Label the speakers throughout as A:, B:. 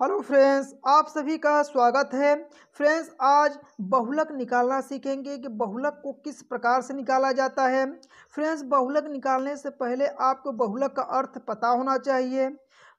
A: hello friends आप सभी का स्वागत है फ्रेंड्स आज बहुलक निकालना सीखेंगे कि बहुलक को किस प्रकार से निकाला जाता है फ्रेंड्स बहुलक निकालने से पहले आपको बहुलक का अर्थ पता होना चाहिए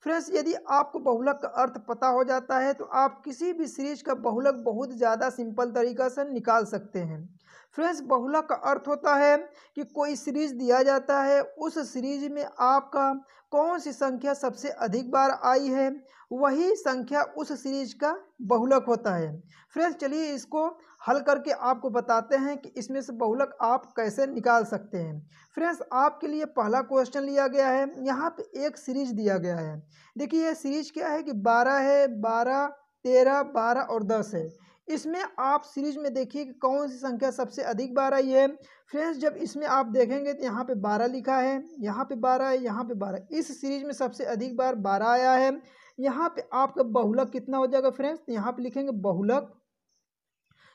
A: फ्रेंड्स यदि आपको बहुलक का अर्थ पता हो जाता है तो आप किसी भी सीरीज का बहुलक बहुत ज़्यादा सिंपल तरीका से निकाल सकते हैं फ्रेंड्स बहुला का अर्थ होता है कि कोई सीरीज दिया जाता है उस सीरीज में आपका कौन सी संख्या सबसे अधिक बार आई है वही संख्या उस सीरीज का बहुलक होता है फ्रेंड्स चलिए इसको हल करके आपको बताते हैं कि इसमें से बहुलक आप कैसे निकाल सकते हैं फ्रेंड्स आपके लिए पहला क्वेश्चन लिया गया है यहाँ पे एक सीरीज दिया गया है देखिए यह सीरीज क्या है कि बारह है बारह तेरह बारह और दस है इसमें आप सीरीज में देखिए कि कौन सी संख्या सबसे अधिक बार आई है फ्रेंड्स जब इसमें आप देखेंगे तो यहाँ पे बारह लिखा है यहाँ पे बारह है यहाँ पे बारह इस सीरीज में सबसे अधिक बार बारह आया है यहाँ पे आपका बहुलक कितना हो जाएगा फ्रेंड्स तो यहाँ पे लिखेंगे बहुलक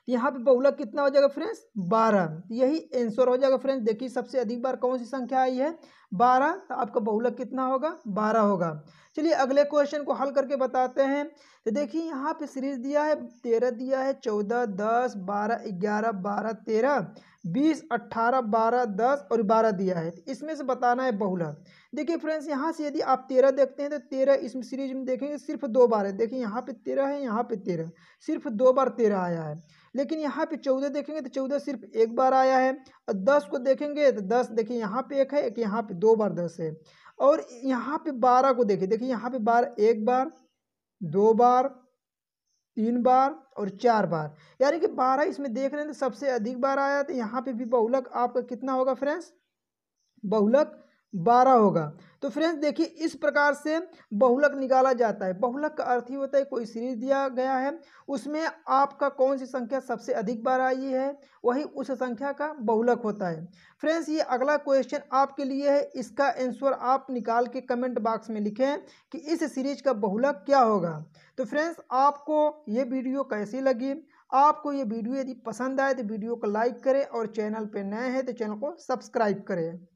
A: तो यहाँ पे बहुलक कितना हो जाएगा फ्रेंड्स बारह यही आंसर हो जाएगा फ्रेंड्स देखिए सबसे अधिक बार कौन सी संख्या आई है बारह तो आपका बहुलक कितना होगा बारह होगा चलिए अगले क्वेश्चन को हल करके बताते हैं तो देखिए यहाँ पे सीरीज दिया है तेरह दिया है चौदह दस बारह ग्यारह बारह तेरह बीस अट्ठारह बारह दस और बारह दिया है तो इसमें से बताना है बहुलक देखिए फ्रेंड्स यहाँ से यदि आप तेरह देखते हैं तो तेरह इसमें सीरीज में देखेंगे सिर्फ दो बार है देखिए यहाँ पे तेरह है यहाँ पे तेरह सिर्फ दो बार तेरह आया है लेकिन यहाँ पे चौदह देखेंगे तो चौदह सिर्फ एक बार आया है और दस को देखेंगे तो दस देखिए यहाँ पे एक है एक यहाँ पे दो बार दस है और यहाँ पे बारह को देखिए देखिए यहाँ पे बार एक बार दो बार तीन बार और चार बार यानी कि बारह इसमें देख रहे हैं तो सबसे अधिक बार आया तो यहाँ पे भी बहुलक आपका कितना होगा फ्रेंड्स बहुलक बारह होगा तो फ्रेंड्स देखिए इस प्रकार से बहुलक निकाला जाता है बहुलक का अर्थ ही होता है कोई सीरीज दिया गया है उसमें आपका कौन सी संख्या सबसे अधिक बार आई है वही उस संख्या का बहुलक होता है फ्रेंड्स ये अगला क्वेश्चन आपके लिए है इसका आंसर आप निकाल के कमेंट बॉक्स में लिखें कि इस सीरीज का बहुलक क्या होगा तो फ्रेंड्स आपको ये वीडियो कैसी लगी आपको ये वीडियो यदि पसंद आए तो वीडियो को लाइक करें और चैनल पर नए हैं तो चैनल को सब्सक्राइब करें